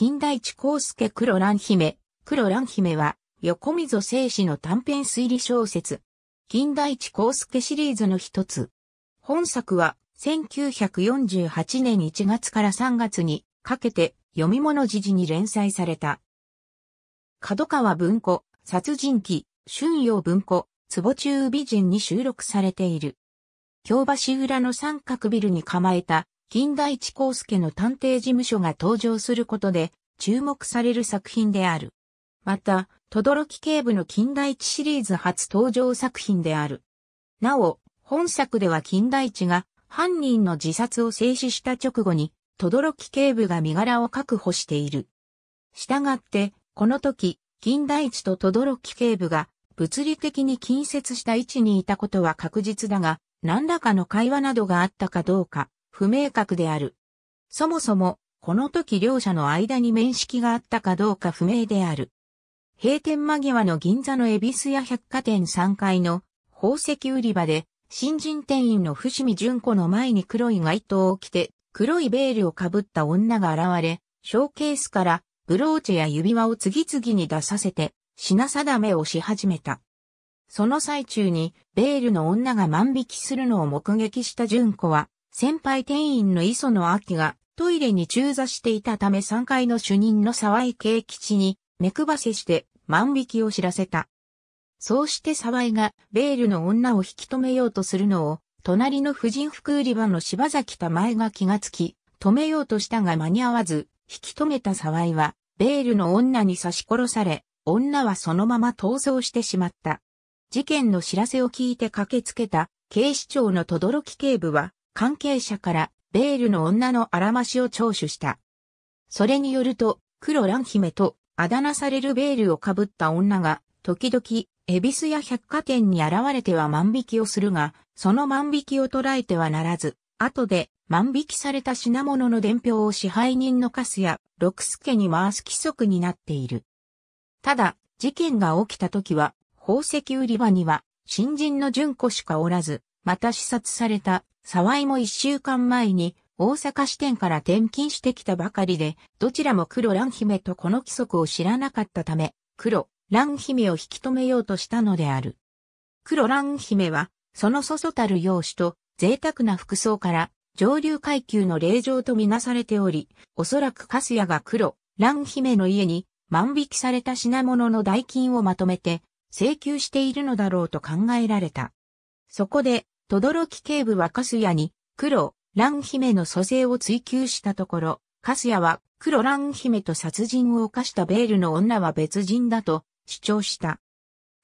金田一光介黒蘭姫。黒蘭姫は、横溝正史の短編推理小説。金田一光介シリーズの一つ。本作は、1948年1月から3月にかけて読み物時事に連載された。角川文庫、殺人鬼、春陽文庫、坪中美人に収録されている。京橋裏の三角ビルに構えた金田一光介の探偵事務所が登場することで注目される作品である。また、轟警部の金田一シリーズ初登場作品である。なお、本作では金田一が犯人の自殺を制止した直後に、轟警部が身柄を確保している。したがって、この時、金田一と轟警部が物理的に近接した位置にいたことは確実だが、何らかの会話などがあったかどうか、不明確である。そもそも、この時両者の間に面識があったかどうか不明である。閉店間際の銀座の恵比寿屋百貨店3階の宝石売り場で、新人店員の伏見純子の前に黒い街灯を着て、黒いベールをかぶった女が現れ、ショーケースからブローチや指輪を次々に出させて、品定めをし始めた。その最中に、ベールの女が万引きするのを目撃した純子は、先輩店員の磯野明がトイレに駐座していたため3階の主任の沢井圭吉に目くばせして万引きを知らせた。そうして沢井がベールの女を引き止めようとするのを隣の婦人服売り場の柴崎玉江が気がつき、止めようとしたが間に合わず、引き止めた沢井は、ベールの女に刺し殺され、女はそのまま逃走してしまった。事件の知らせを聞いて駆けつけた警視庁の轟警部は、関係者からベールの女のあらましを聴取した。それによると、黒蘭姫とあだ名されるベールをかぶった女が、時々、恵比寿や百貨店に現れては万引きをするが、その万引きを捉えてはならず、後で万引きされた品物の伝票を支配人のカスや六助に回す規則になっている。ただ、事件が起きた時は、宝石売り場には、新人の純子しかおらず、また視察された沢井も一週間前に大阪支店から転勤してきたばかりで、どちらも黒蘭姫とこの規則を知らなかったため、黒蘭姫を引き止めようとしたのである。黒蘭姫は、そのそそたる容姿と贅沢な服装から上流階級の霊場とみなされており、おそらくカスヤが黒蘭姫の家に万引きされた品物の代金をまとめて請求しているのだろうと考えられた。そこで轟警部はカスヤに、黒、蘭姫の蘇生を追求したところ、カスヤは、黒蘭姫と殺人を犯したベールの女は別人だと主張した。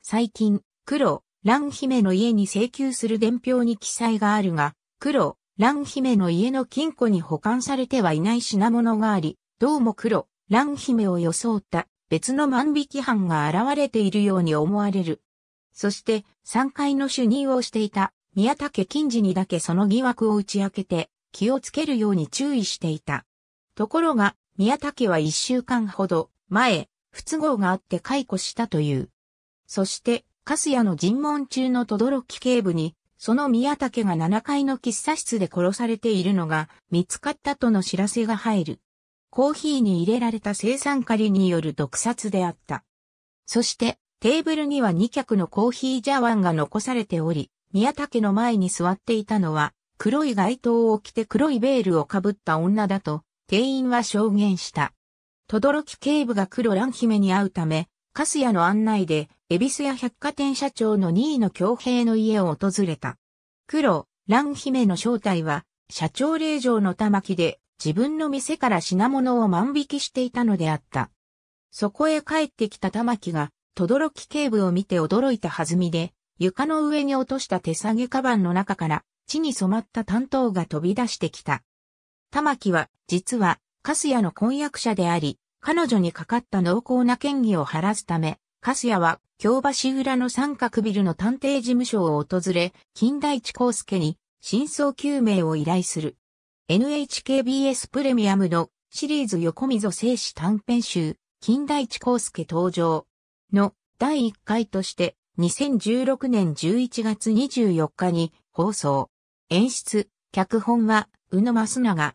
最近、黒、蘭姫の家に請求する伝票に記載があるが、黒、蘭姫の家の金庫に保管されてはいない品物があり、どうも黒、蘭姫を装った別の万引き犯が現れているように思われる。そして、3階の主任をしていた宮武近次にだけその疑惑を打ち明けて、気をつけるように注意していた。ところが、宮武は一週間ほど前、不都合があって解雇したという。そして、カスヤの尋問中の轟警部に、その宮武が7階の喫茶室で殺されているのが見つかったとの知らせが入る。コーヒーに入れられた生産狩りによる毒殺であった。そして、テーブルには2脚のコーヒージャワンが残されており、宮武の前に座っていたのは、黒い街灯を着て黒いベールをかぶった女だと、店員は証言した。とどろき警部が黒蘭姫に会うため、カスヤの案内で、恵比寿屋百貨店社長の2位の京平の家を訪れた。黒、蘭姫の正体は、社長令嬢の玉木で、自分の店から品物を万引きしていたのであった。そこへ帰ってきた玉木が、とどろき警部を見て驚いたはずみで、床の上に落とした手提げカバンの中から、地に染まった担当が飛び出してきた。玉木は、実は、カスヤの婚約者であり、彼女にかかった濃厚な嫌疑を晴らすため、カスヤは、京橋裏の三角ビルの探偵事務所を訪れ、金田一光介に、真相究明を依頼する。NHKBS プレミアムのシリーズ横溝静止短編集、金田一光介登場の第1回として2016年11月24日に放送。演出、脚本は、宇野増永。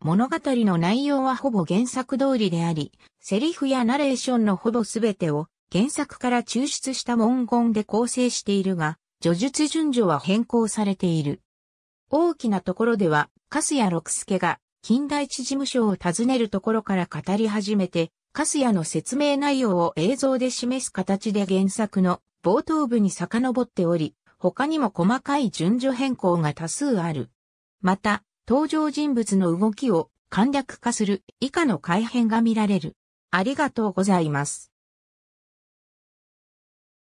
物語の内容はほぼ原作通りであり、セリフやナレーションのほぼすべてを原作から抽出した文言で構成しているが、叙述順序は変更されている。大きなところでは、カスヤ六助が近代地事務所を訪ねるところから語り始めて、カスヤの説明内容を映像で示す形で原作の冒頭部に遡っており、他にも細かい順序変更が多数ある。また、登場人物の動きを簡略化する以下の改変が見られる。ありがとうございます。